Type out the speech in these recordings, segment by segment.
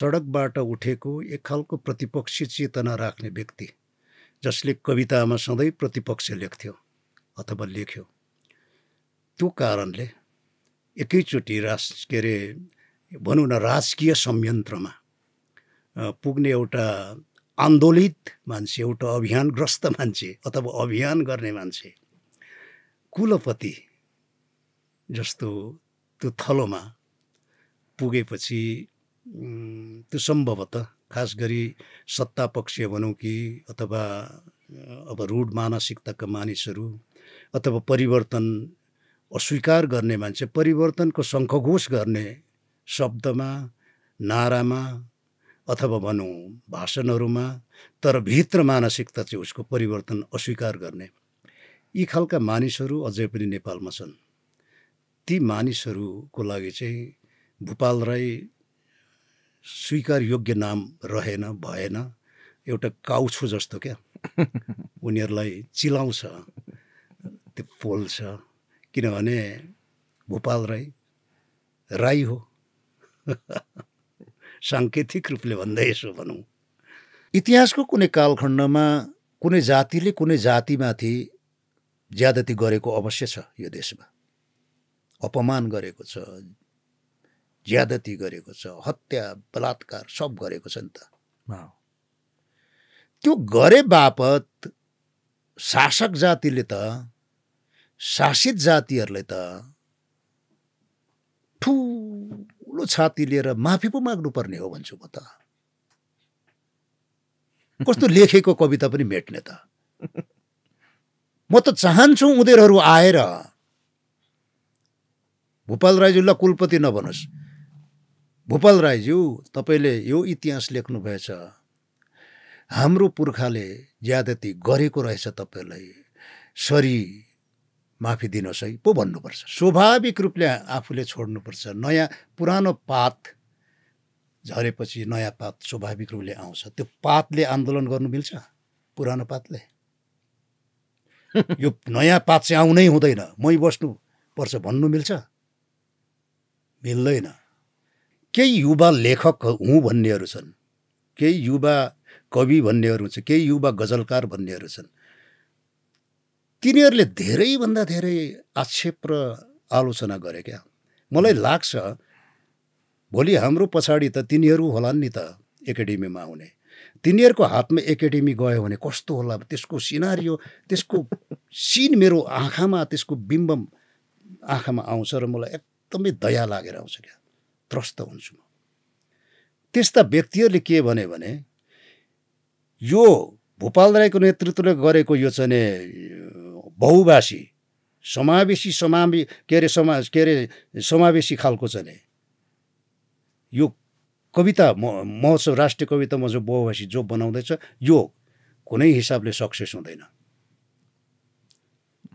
सडकबाट उठेको एक खालको प्रतिपक्षी चेतना राख्ने व्यक्ति जसले कवितामा सधैँ प्रतिपक्ष लेख्थ्यो अथवा लेख्यो त्यो कारणले एकैचोटि रास के अरे भनौँ न राजकीय संयन्त्रमा पुग्ने एउटा आन्दोलित मान्छे एउटा अभियानग्रस्त मान्छे अथवा अभियान गर्ने मान्छे कुलपति जस्तो त्यो थलोमा पुगेपछि त्यो सम्भवतः खास गरी सत्ता पक्ष भनौँ कि अथवा अब रूढ मानसिकताका मानिसहरू अथवा परिवर्तन अस्वीकार गर्ने मान्छे परिवर्तनको शङ्खघोष गर्ने शब्दमा नारामा अथवा भनौँ भाषणहरूमा तर भित्र मानसिकता चाहिँ उसको परिवर्तन अस्वीकार गर्ने यी खालका मानिसहरू अझै पनि नेपालमा छन् ती मानिसहरूको लागि चाहिँ भूपाल राई स्वीकार योग्य नाम रहेन भएन एउटा काउछु जस्तो क्या उनीहरूलाई चिलाउँछ त्यो पोल्छ किनभने भोपाल राई राई हो साङ्केतिक रूपले भन्दै यसो भनौँ इतिहासको कुनै कालखण्डमा कुनै जातिले कुनै जातिमाथि ज्यादती गरेको अवश्य छ यो देशमा अपमान गरेको छ ज्यादती गरेको छ हत्या बलात्कार सब गरेको छ नि त त्यो गरे बापत शासक जातिले त शासित जातिहरूले त ठुलो छाती लिएर माफी पो माग्नुपर्ने हो भन्छु म त कस्तो लेखेको कविता पनि मेट्ने त म त चाहन्छु उनीहरू आएर भूपाल राईजुलाई कुलपति नभनोस् भोपाल राईज्यू तपाईँले यो इतिहास लेख्नुभएछ हाम्रो पुर्खाले ज्यादती गरेको रहेछ तपाईँलाई सरी माफी दिनुहोस् है पो भन्नुपर्छ स्वाभाविक रूपले आफूले छोड्नुपर्छ नयाँ पुरानो पात झरेपछि नयाँ पात स्वाभाविक रूपले आउँछ त्यो पातले आन्दोलन गर्नु मिल्छ पुरानो पातले यो नयाँ पात चाहिँ आउनै हुँदैन मै बस्नुपर्छ भन्नु मिल्छ मिल्दैन केही युवा लेखक हुँ भन्नेहरू छन् केही युवा कवि भन्नेहरू छन् केही युवा गजलकार भन्नेहरू छन् तिनीहरूले धेरैभन्दा धेरै आक्षेप र आलोचना गरे क्या मलाई लाग्छ भोलि हाम्रो पछाडि त तिनीहरू होला नि त एकाडेमीमा आउने तिनीहरूको हातमा एकाडेमी गयो भने कस्तो होला त्यसको सिनारियो त्यसको सिन मेरो आँखामा त्यसको बिम्बम आँखामा आउँछ र मलाई एकदमै दया लागेर आउँछ क्या त्रस्त हुन्छु म त्यस्ता व्यक्तिहरूले के भने भने यो भोपाल राईको नेतृत्वले गरेको यो चाहिँ बहुभाषी समावेशी समावे के अरे समा के अरे समावेशी खालको चाहिँ यो कविता म महोत्सव राष्ट्रिय कविता महोत्सव बहुभाषी जो बनाउँदैछ यो कुनै हिसाबले सक्सेस हुँदैन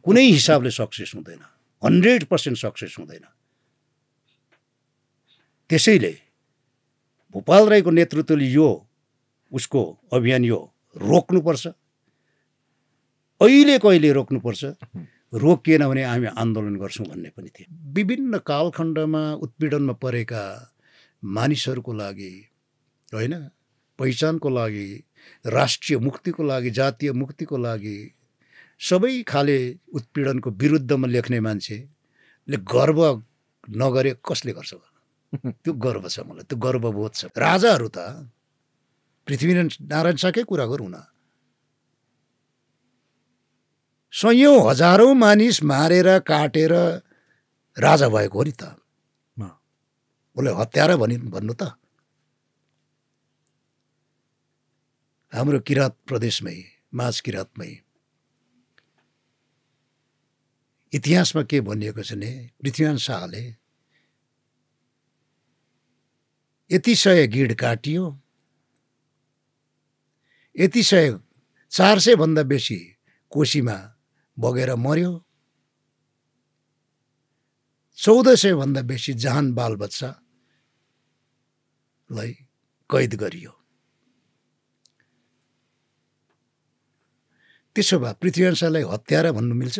कुनै हिसाबले सक्सेस हुँदैन हन्ड्रेड पर्सेन्ट सक्सेस हुँदैन त्यसैले भोपाल राईको नेतृत्वले यो उसको अभियान यो रोक्नुपर्छ अहिले कहिले रोक्नुपर्छ रोकिएन भने हामी आन्दोलन गर्छौँ भन्ने पनि थिए विभिन्न कालखण्डमा उत्पीडनमा परेका मानिसहरूको लागि होइन पहिचानको लागि राष्ट्रिय मुक्तिको लागि जातीय मुक्तिको लागि सबै खाले उत्पीडनको विरुद्धमा लेख्ने मान्छेले गर्व नगरे कसले गर्छ त्यो गर्व छ मलाई त्यो गर्वबोध छ राजाहरू त पृथ्वीनारायण नारायण शाहकै कुरा गरौँ न सयौँ हजारौँ मानिस मारेर काटेर राजा भएको हो नि त उसले हत्यार भनि भन्नु त हाम्रो किराँत प्रदेशमै माझ किराँतमै इतिहासमा के भनिएको छ भने पृथ्वीनारायण शाहले यति सय गिड काटियो यति सय चार सयभन्दा बेसी कोसीमा बगेर मर्यो चौध सयभन्दा बेसी जहान बालबच्चालाई कैद गरियो त्यसो भए पृथ्वीवंशलाई हत्यारा भन्नु मिल्छ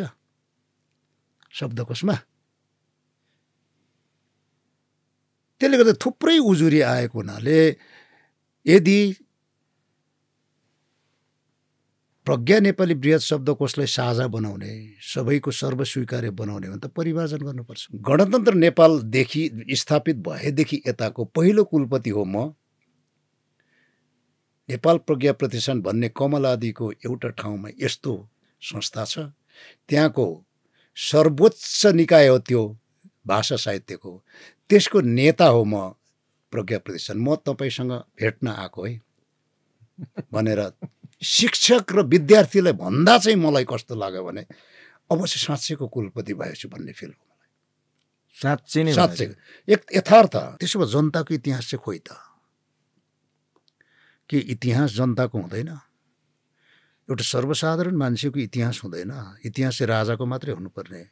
शब्दकोशमा त्यसले गर्दा थुप्रै उजुरी आएको हुनाले यदि प्रज्ञा नेपाली वृहत शब्दकोशलाई साझा बनाउने सबैको सर्वस्वीकार्य बनाउने भने त परिभाजन गर्नुपर्छ गणतन्त्र नेपालदेखि स्थापित भएदेखि यताको पहिलो कुलपति हो म नेपाल प्रज्ञा प्रतिष्ठान भन्ने कमल कमलादिको एउटा ठाउँमा यस्तो संस्था छ त्यहाँको सर्वोच्च निकाय हो त्यो भाषा साहित्यको त्यसको नेता हो म प्रज्ञा प्रतिष्ठान म तपाईँसँग भेट्न आएको है भनेर शिक्षक र विद्यार्थीलाई भन्दा चाहिँ मलाई कस्तो लाग्यो भने अब चाहिँ साँच्चैको कुलपति भएछु भन्ने फिल हो मलाई साँच्चै नै साँच्चै एक यथार्थ त्यसो भए जनताको इतिहास चाहिँ खोइ त के इतिहास जनताको हुँदैन एउटा सर्वसाधारण मान्छेको इतिहास हुँदैन इतिहास चाहिँ राजाको मात्रै हुनुपर्ने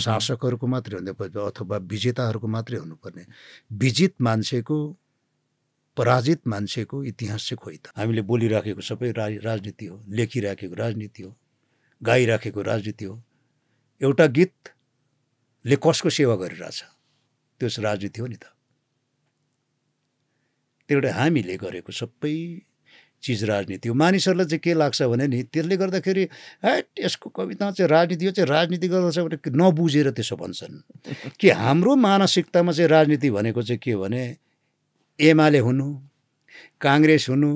शासकहरूको मात्रै हुने अथवा विजेताहरूको मात्रै हुनुपर्ने विजित मान्छेको पराजित मान्छेको इतिहास चाहिँ खोइ त हामीले बोलिराखेको सबै राज राजनीति हो लेखिराखेको राजनीति हो गाइराखेको राजनीति हो एउटा गीतले कसको सेवा गरिरहेछ त्यो राजनीति हो नि त त्यो एउटा हामीले गरेको सबै चिज राजनीति हो मानिसहरूलाई चाहिँ के लाग्छ भने नि त्यसले गर्दाखेरि है यसको कविता चाहिँ राजनीति हो चाहिँ राजनीति गर्दछ भने नबुझेर त्यसो भन्छन् कि हाम्रो मानसिकतामा चाहिँ राजनीति भनेको चाहिँ के भने एमाले हुनु काङ्ग्रेस हुनु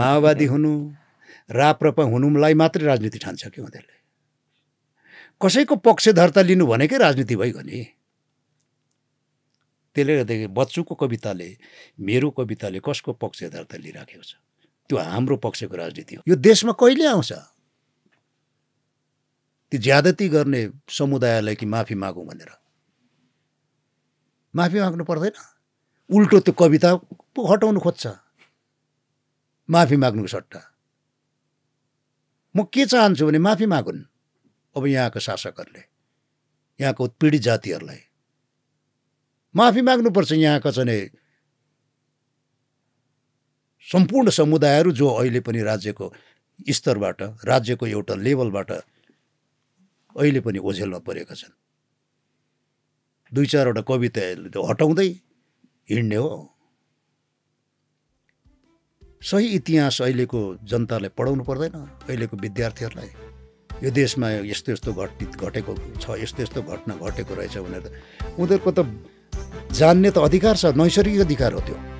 माओवादी हुनु राप्रपा हुनुलाई मात्रै राजनीति ठान्छ कि उनीहरूले कसैको पक्षधरता लिनु भनेकै राजनीति भइगयो नि त्यसले गर्दाखेरि बच्चुको कविताले मेरो कविताले कसको पक्षधरता लिइराखेको छ त्यो हाम्रो पक्षको राजनीति हो यो देशमा कहिले आउँछ त्यो ज्यादती गर्ने समुदायलाई कि माफी मागौँ भनेर माफी माग्नु पर्दैन उल्टो त्यो कविता पो हटाउनु खोज्छ माफी माग्नुको सट्टा म के चाहन्छु भने माफी मागुन् अब यहाँको शासकहरूले यहाँको उत्पीडित जातिहरूलाई माफी माग्नुपर्छ यहाँका चाहिँ सम्पूर्ण समुदायहरू जो अहिले पनि राज्यको स्तरबाट राज्यको एउटा लेभलबाट अहिले पनि ओझेलमा परेका छन् दुई चारवटा कविता हटाउँदै हिँड्ने हो सही इतिहास अहिलेको जनतालाई पढाउनु पर्दैन अहिलेको विद्यार्थीहरूलाई यो देशमा यस्तो यस्तो घटित घटेको छ यस्तो यस्तो घटना घटेको रहेछ भनेर उनीहरूको त जान्ने त अधिकार छ नैसर्गिक अधिकार हो त्यो